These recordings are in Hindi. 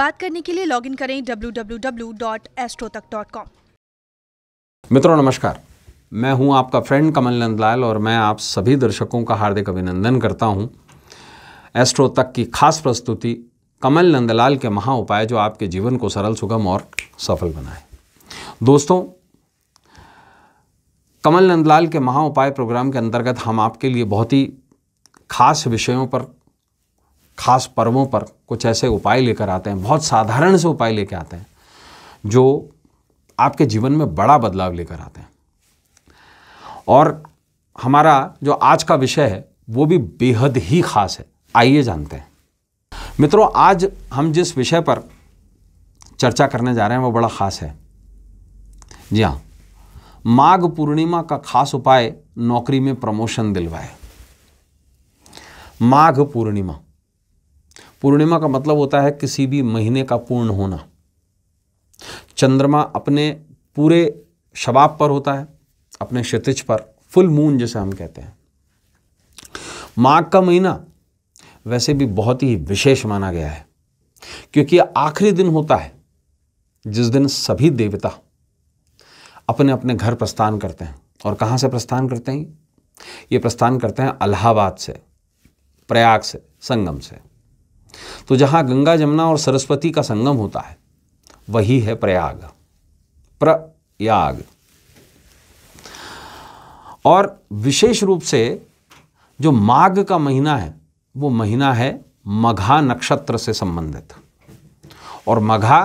बात करने के लिए लॉगिन करें www.astrotak.com मित्रों नमस्कार मैं हूं आपका फ्रेंड कमल नंदलाल और मैं आप सभी दर्शकों का हार्दिक अभिनंदन करता हूं एस्ट्रो तक की खास प्रस्तुति कमल नंदलाल के महा उपाय जो आपके जीवन को सरल सुगम और सफल बनाए दोस्तों कमल नंदलाल के महा उपाय प्रोग्राम के अंतर्गत हम आपके लिए बहुत ही खास विषयों पर खास पर्वों पर कुछ ऐसे उपाय लेकर आते हैं बहुत साधारण से उपाय लेकर आते हैं जो आपके जीवन में बड़ा बदलाव लेकर आते हैं और हमारा जो आज का विषय है वो भी बेहद ही खास है आइए जानते हैं मित्रों आज हम जिस विषय पर चर्चा करने जा रहे हैं वो बड़ा खास है जी हाँ माघ पूर्णिमा का खास उपाय नौकरी में प्रमोशन दिलवाए माघ पूर्णिमा पूर्णिमा का मतलब होता है किसी भी महीने का पूर्ण होना चंद्रमा अपने पूरे शबाब पर होता है अपने क्षितिज पर फुल मून जैसे हम कहते हैं माघ का महीना वैसे भी बहुत ही विशेष माना गया है क्योंकि आखिरी दिन होता है जिस दिन सभी देवता अपने अपने घर प्रस्थान करते हैं और कहाँ से प्रस्थान करते हैं ये प्रस्थान करते हैं अलाहाबाद से प्रयाग से संगम से तो जहाँ गंगा जमुना और सरस्वती का संगम होता है वही है प्रयाग प्रयाग और विशेष रूप से जो माघ का महीना है वो महीना है मघा नक्षत्र से संबंधित और मघा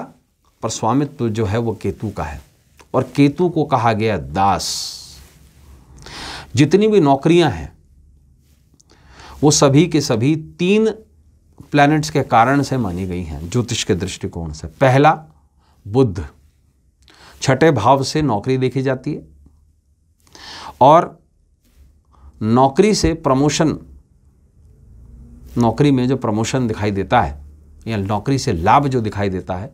पर स्वामित्व जो है वो केतु का है और केतु को कहा गया दास जितनी भी नौकरियां हैं वो सभी के सभी तीन प्लैनेट्स के कारण से मानी गई हैं ज्योतिष के दृष्टिकोण से पहला बुद्ध छठे भाव से नौकरी देखी जाती है और नौकरी से प्रमोशन नौकरी में जो प्रमोशन दिखाई देता है या नौकरी से लाभ जो दिखाई देता है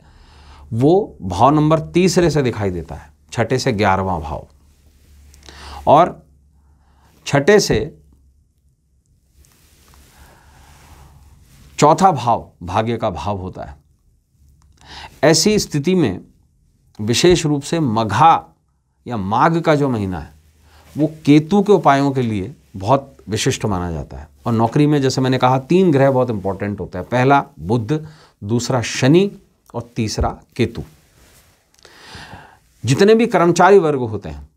वो भाव नंबर तीसरे से दिखाई देता है छठे से ग्यारहवा भाव और छठे से चौथा भाव भाग्य का भाव होता है ऐसी स्थिति में विशेष रूप से मघा या माघ का जो महीना है वो केतु के उपायों के लिए बहुत विशिष्ट माना जाता है और नौकरी में जैसे मैंने कहा तीन ग्रह बहुत इंपॉर्टेंट होते हैं पहला बुद्ध दूसरा शनि और तीसरा केतु जितने भी कर्मचारी वर्ग होते हैं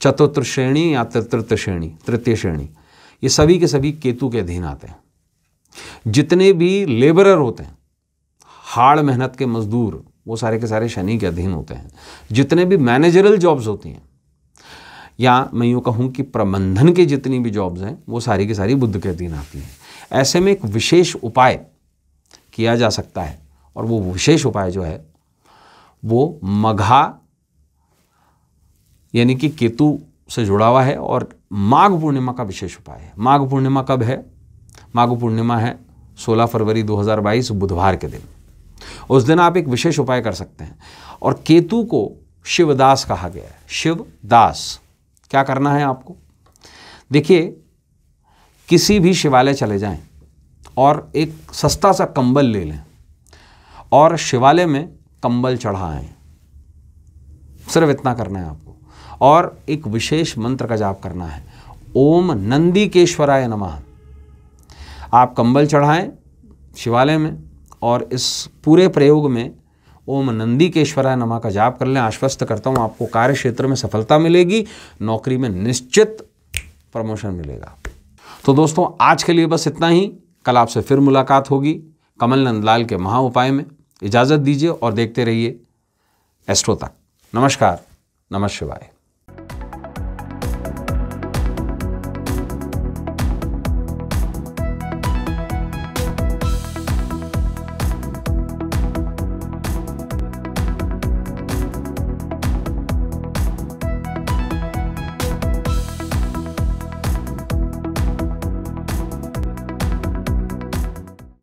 चतुर्थ श्रेणी या तृतीय श्रेणी तृतीय श्रेणी ये सभी के सभी केतु के अधीन आते हैं जितने भी लेबरर होते हैं हार्ड मेहनत के मजदूर वो सारे के सारे शनि के अधीन होते हैं जितने भी मैनेजरल जॉब्स होती हैं या मैं यूँ कहूँ कि प्रबंधन के जितनी भी जॉब्स हैं वो सारी की सारी बुद्ध के अधीन आती हैं ऐसे में एक विशेष उपाय किया जा सकता है और वो विशेष उपाय जो है वो मघा यानी कि केतु से जुड़ा हुआ है और माघ पूर्णिमा का विशेष उपाय है माघ पूर्णिमा कब है माघ पूर्णिमा है 16 फरवरी 2022 बुधवार के दिन उस दिन आप एक विशेष उपाय कर सकते हैं और केतु को शिवदास कहा गया है शिवदास क्या करना है आपको देखिए किसी भी शिवालय चले जाएं और एक सस्ता सा कंबल ले लें और शिवालय में कंबल चढ़ाएं सिर्फ इतना करना है आपको और एक विशेष मंत्र का जाप करना है ओम नंदी केश्वराय नमः आप कंबल चढ़ाएं शिवालय में और इस पूरे प्रयोग में ओम नंदी केश्वराय नमा का जाप कर लें आश्वस्त करता हूँ आपको कार्य क्षेत्र में सफलता मिलेगी नौकरी में निश्चित प्रमोशन मिलेगा तो दोस्तों आज के लिए बस इतना ही कल आपसे फिर मुलाकात होगी कमल नंदलाल के महा उपाय में इजाज़त दीजिए और देखते रहिए एस्ट्रो तक नमस्कार नमः शिवाय